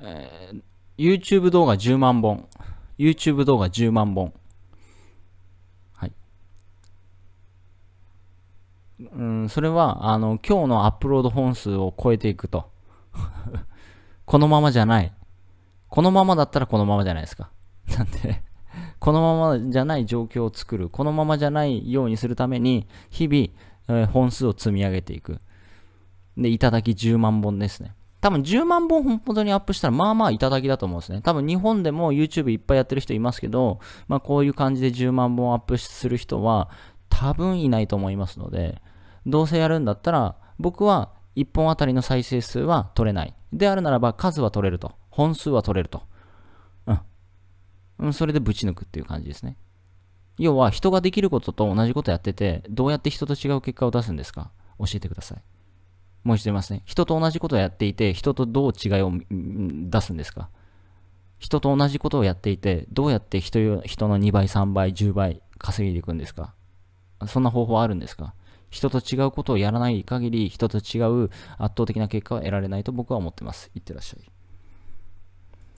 えー、YouTube 動画10万本。YouTube 動画10万本。はい。うん、それは、あの、今日のアップロード本数を超えていくと。このままじゃない。このままだったらこのままじゃないですか。なんでこのままじゃない状況を作る。このままじゃないようにするために、日々、えー、本数を積み上げていく。で、いただき10万本ですね。多分10万本本当にアップしたらまあまあいただきだと思うんですね。多分日本でも YouTube いっぱいやってる人いますけど、まあこういう感じで10万本アップする人は多分いないと思いますので、どうせやるんだったら僕は1本あたりの再生数は取れない。であるならば数は取れると。本数は取れると。うん。それでぶち抜くっていう感じですね。要は人ができることと同じことやってて、どうやって人と違う結果を出すんですか教えてください。もしてますね。人と同じことをやっていて、人とどう違いを出すんですか人と同じことをやっていて、どうやって人の2倍、3倍、10倍稼いでいくんですかそんな方法あるんですか人と違うことをやらない限り、人と違う圧倒的な結果は得られないと僕は思ってます。いってらっしゃい。